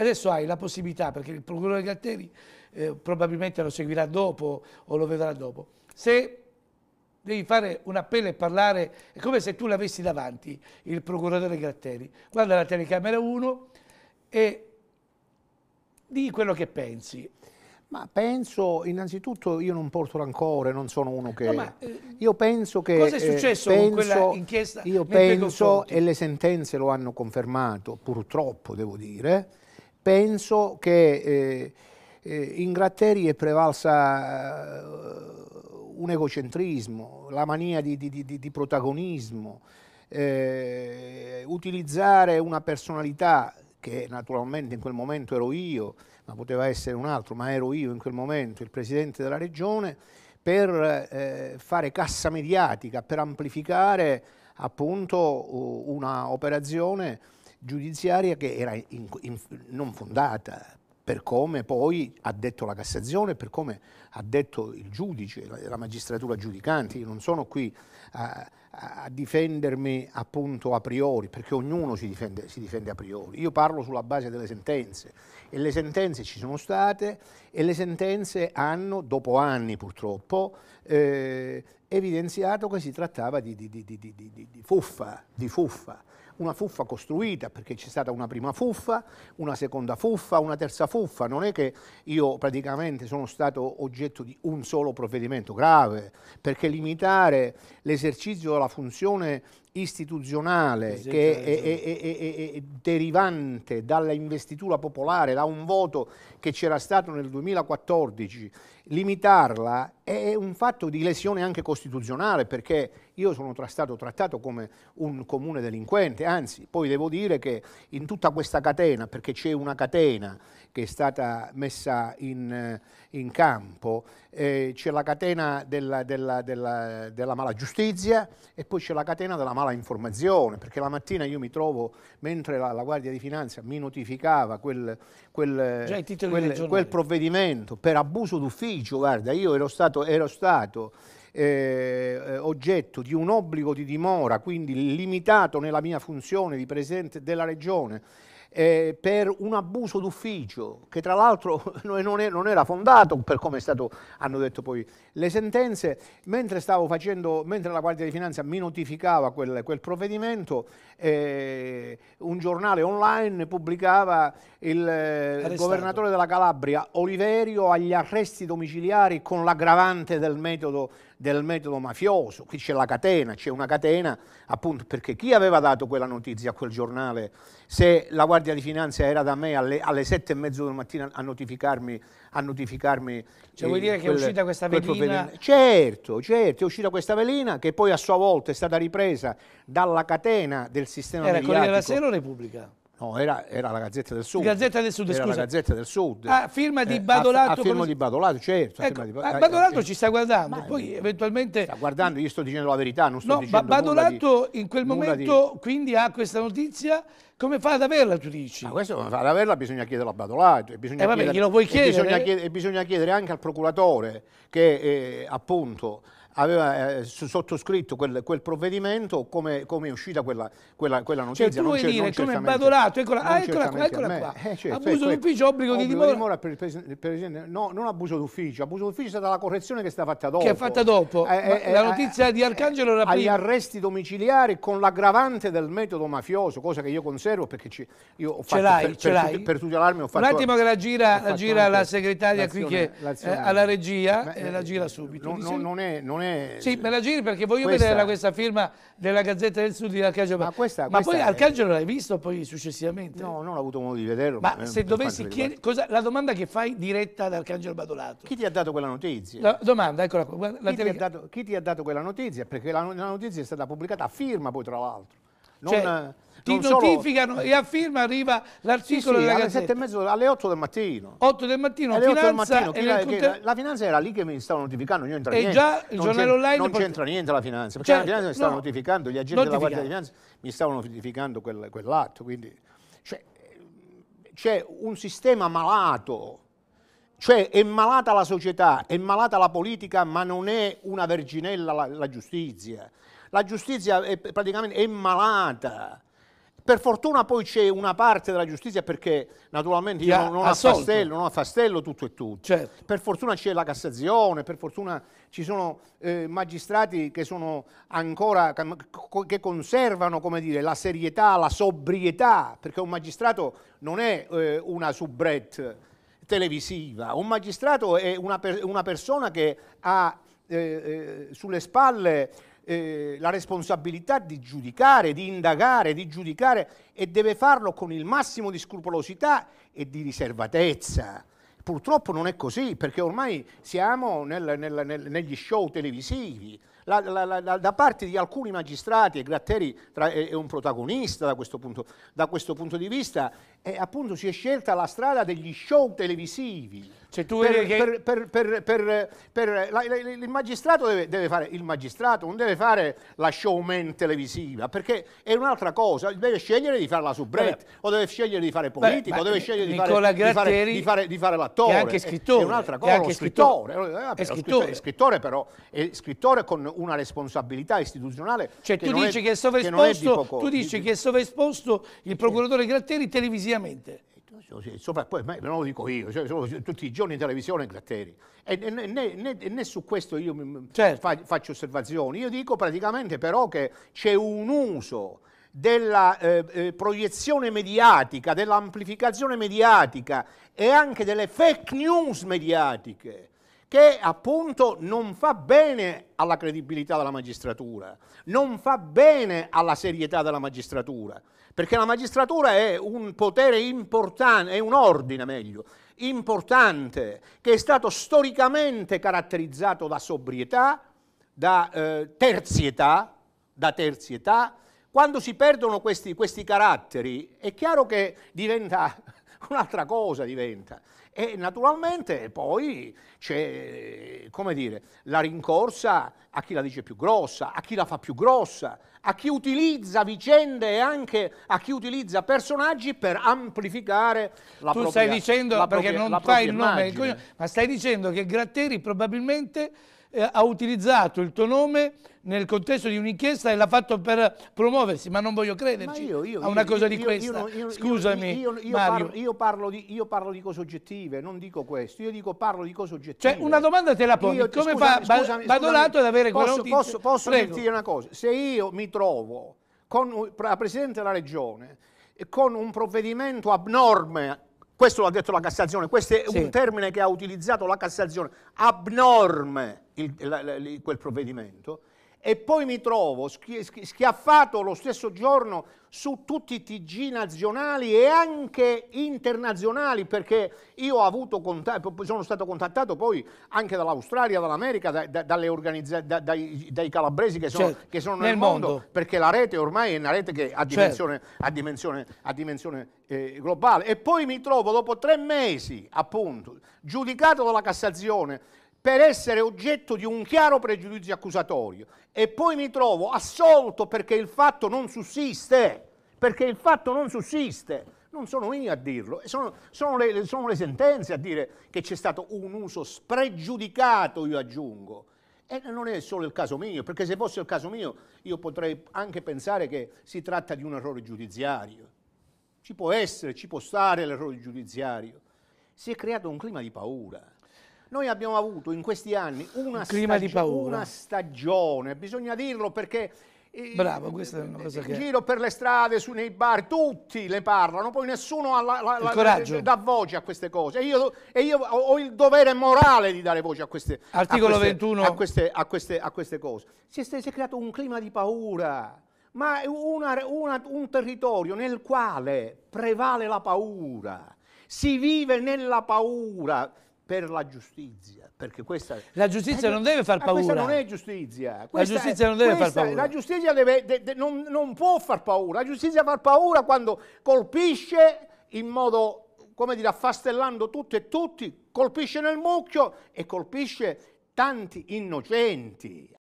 Adesso hai la possibilità, perché il procuratore Gatteri eh, probabilmente lo seguirà dopo o lo vedrà dopo, se devi fare un appello e parlare, è come se tu l'avessi davanti, il procuratore Gratteri, guarda la telecamera 1 e di quello che pensi. Ma penso, innanzitutto io non porto rancore, non sono uno che... No, ma, eh, io penso che... Cosa è eh, successo eh, penso, con quella inchiesta? Io penso, e le sentenze lo hanno confermato, purtroppo devo dire, penso che eh, eh, in Gratteri è prevalsa eh, un egocentrismo, la mania di, di, di, di protagonismo, eh, utilizzare una personalità che naturalmente in quel momento ero io, ma poteva essere un altro, ma ero io in quel momento, il presidente della regione, per eh, fare cassa mediatica, per amplificare appunto un'operazione giudiziaria che era in, in, non fondata, per come poi ha detto la Cassazione, per come ha detto il giudice, la, magistratura giudicante. Io non sono qui a, a, difendermi appunto a priori, perché ognuno si difende, si difende a priori. Io parlo sulla base delle sentenze e le sentenze ci sono state e le sentenze hanno, dopo anni purtroppo, eh, evidenziato che si trattava di, di, di, di fuffa, di fuffa una fuffa costruita, perché c'è stata una prima fuffa, una seconda fuffa, una terza fuffa, non è che io praticamente sono stato oggetto di un solo provvedimento grave, perché limitare l'esercizio della funzione istituzionale che cioè, è, è, è, è derivante dalla investitura popolare, da un voto che c'era stato nel 2014, limitarla è un fatto di lesione anche costituzionale perché io sono stato trattato come un comune delinquente, anzi poi devo dire che in tutta questa catena, perché c'è una catena che è stata messa in, in campo, eh, c'è la catena della, della, della, della, mala giustizia e poi c'è la catena della mala informazione, perché la mattina io mi trovo, mentre la, la Guardia di Finanza mi notificava quel, quel, quel, quel provvedimento per abuso d'ufficio, guarda, io ero stato, ero stato eh, eh, oggetto di un obbligo di dimora, quindi limitato nella mia funzione di Presidente della Regione, eh, per un abuso d'ufficio, che tra l'altro non, non, era fondato per come è stato, hanno detto poi le sentenze, mentre, facendo, mentre la Guardia di Finanza mi notificava quel, quel provvedimento, eh, un giornale online pubblicava il eh, Arrestato. governatore della Calabria, Oliverio, agli arresti domiciliari con l'aggravante del metodo del metodo mafioso, qui c'è la catena, c'è una catena appunto perché chi aveva dato quella notizia a quel giornale se la Guardia di Finanza era da me alle, alle sette e mezzo del mattino a notificarmi, a notificarmi cioè eh, vuol dire quel, che è uscita questa velina? Certo, certo, è uscita questa velina che poi a sua volta è stata ripresa dalla catena del sistema era mediatico. Era Corriere della Sera o Repubblica? No, era, era, la Gazzetta del Sud. Gazzetta del Sud, era scusa. la Gazzetta del Sud. Ah, firma di eh, Badolato. Eh, ah, a, ah, a firma di Badolato, certo. Ecco, di... Ah, eh, Badolato eh, ci sta guardando, ma, poi eh, eventualmente... Sta guardando, io sto dicendo la verità, non sto no, dicendo Badolato di, in quel momento di... quindi ha questa notizia come fa ad averla, tu dici? Ma questo come fa ad averla bisogna chiederla a Badolato. E cioè bisogna, eh vabbè, chiedere, chiedere. E bisogna, chiedere, e bisogna chiedere anche al procuratore che eh, appunto aveva eh, sottoscritto quel, quel provvedimento, come, come, è uscita quella, quella, quella cioè, notizia. Cioè, tu vuoi dire come Badolato, eccola, ah, eccola qua, eccola qua. Eh, certo, abuso d'ufficio, obbligo, obbligo, di dimora. dimora per, per, per, no, non abuso d'ufficio, abuso d'ufficio è stata la correzione che è stata fatta dopo. Che è fatta dopo. Eh, eh, eh la eh, notizia di Arcangelo era prima. Agli arresti domiciliari con l'aggravante del metodo mafioso, cosa che io conservo osservo perché ci, io ho ce fatto per, per, per, tutelarmi ho fatto... Un attimo che la gira, la, gira la segretaria qui che eh, alla regia ma, eh, eh, la gira subito. Non, non, non, è, non, è, Sì, me la giri perché voglio questa, vedere questa firma della Gazzetta del Sud di Arcangelo. Ma, questa, ma poi è... Arcangelo l'hai visto poi successivamente? No, non ho avuto modo di vederlo. Ma, ma se dovessi chiedere... Cosa, la domanda che fai diretta ad Arcangelo Badolato. Chi ti ha dato quella notizia? La domanda, eccola qua. Guarda, chi, tele... ti dato, chi, ti ha dato, quella notizia? Perché la, la notizia è stata pubblicata a firma poi tra l'altro. Non... Cioè, eh, ti non notificano solo... e a firma arriva l'articolo sì, sì, della alle mezzo, alle 8 del mattino. 8 del mattino, alle finanza, del mattino, chi la, tutte... la, finanza era lì che mi stavano notificando, io entra e niente. già il non giornale online... Non c'entra porta... niente la finanza, perché certo, la finanza mi stava no, notificando, gli agenti notificando. della Guardia di Finanza mi stavano notificando quel, quell'atto, quindi... Cioè, c'è un sistema malato, cioè è malata la società, è malata la politica, ma non è una verginella la, la giustizia. La giustizia è, praticamente è malata. Per fortuna poi c'è una parte della giustizia perché naturalmente io non, non affastello, non affastello tutto e tutto. Certo. Per fortuna c'è la Cassazione, per fortuna ci sono eh, magistrati che sono ancora, che conservano come dire, la serietà, la sobrietà, perché un magistrato non è eh, una soubrette televisiva, un magistrato è una, per, una persona che ha eh, eh sulle spalle eh, la responsabilità di giudicare, di indagare, di giudicare e deve farlo con il massimo di scrupolosità e di riservatezza. Purtroppo non è così, perché ormai siamo nel, nel, nel, negli show televisivi. La, la, la, da parte di alcuni magistrati, e Gratteri tra, è, è, un protagonista da questo punto, da questo punto di vista, è, appunto si è scelta la strada degli show televisivi. Cioè, per, che... per, per, la, la, il magistrato deve, deve, fare il magistrato, non deve fare la showman televisiva, perché è un'altra cosa, deve scegliere di fare la soubrette, o deve scegliere di fare politica, o deve scegliere di fare, di, fare, di, fare, di fare, l'attore. È anche scrittore. È un'altra cosa, è anche scrittore. scrittore. Vabbè, eh, è scrittore. È scrittore però, è scrittore con una responsabilità istituzionale. Cioè tu dici è, che è di tu dici che è sovraesposto il procuratore Gratteri televisivamente sopra, poi me lo dico io, cioè, tutti i giorni in televisione Gratteri, e né, né, né su questo io certo. fa, faccio osservazioni, io dico praticamente però che c'è un uso della eh, eh, proiezione mediatica, dell'amplificazione mediatica e anche delle fake news mediatiche che appunto non fa bene alla credibilità della magistratura, non fa bene alla serietà della magistratura, perché la magistratura è un potere importante, è un ordine meglio, importante, che è stato storicamente caratterizzato da sobrietà, da eh, terzietà, da terzietà. Quando si perdono questi, questi caratteri è chiaro che diventa un'altra cosa diventa. E naturalmente poi c'è, come dire, la rincorsa a chi la dice più grossa, a chi la fa più grossa, a chi utilizza vicende e anche a chi utilizza personaggi per amplificare la tu propria Tu stai dicendo, propria, perché non fai il nome, ma stai dicendo che Gratteri probabilmente eh, ha utilizzato il tuo nome nel contesto di un'inchiesta e l'ha fatto per promuoversi, ma non voglio crederci io, io, a una io, cosa di questa. Scusami, Mario. Parlo, parlo di, io, parlo, di, cose oggettive, non dico questo, io dico parlo di cose oggettive. Cioè, una domanda te la pongo, come scusami, fa scusami, Badonato ad avere questo quella notizia? Posso, posso dirti una cosa, se io mi trovo con la Presidente della Regione con un provvedimento abnorme questo l'ha detto la Cassazione, questo è sì. un termine che ha utilizzato la Cassazione, abnorme il, il, il, quel provvedimento, e poi mi trovo schiaffato lo stesso giorno su tutti i TG nazionali e anche internazionali perché io ho avuto sono stato contattato poi anche dall'Australia, dall'America, da, da, da, dai, dai, calabresi che sono, certo, che sono nel, nel mondo, mondo, perché la rete ormai è una rete che ha dimensione, certo. ha dimensione, ha dimensione eh, globale e poi mi trovo dopo tre mesi appunto giudicato dalla Cassazione per essere oggetto di un chiaro pregiudizio accusatorio e poi mi trovo assolto perché il fatto non sussiste, perché il fatto non sussiste. Non sono io a dirlo, sono, sono, le, sono le, sentenze a dire che c'è stato un uso spregiudicato, io aggiungo. E non è solo il caso mio, perché se fosse il caso mio io potrei anche pensare che si tratta di un errore giudiziario. Ci può essere, ci può stare l'errore giudiziario. Si è creato un clima di paura noi abbiamo avuto in questi anni una, stagio una stagione, bisogna dirlo perché eh, Bravo, questa è una cosa che... Giro per le strade, su, nei bar, tutti le parlano, poi nessuno ha la, la, la, dà voce a queste cose. E io, e io, ho il dovere morale di dare voce a queste, a queste, a queste, a queste, a queste cose. Si è, si è, creato un clima di paura, ma una, una, un territorio nel quale prevale la paura, si vive nella paura per la giustizia, perché questa... La giustizia eh, non deve far paura. Questa non è giustizia. Questa la giustizia non deve questa, far paura. La giustizia deve, de, de, non, non, può far paura. La giustizia fa paura quando colpisce in modo, come dire, affastellando tutti e tutti, colpisce nel mucchio e colpisce tanti innocenti.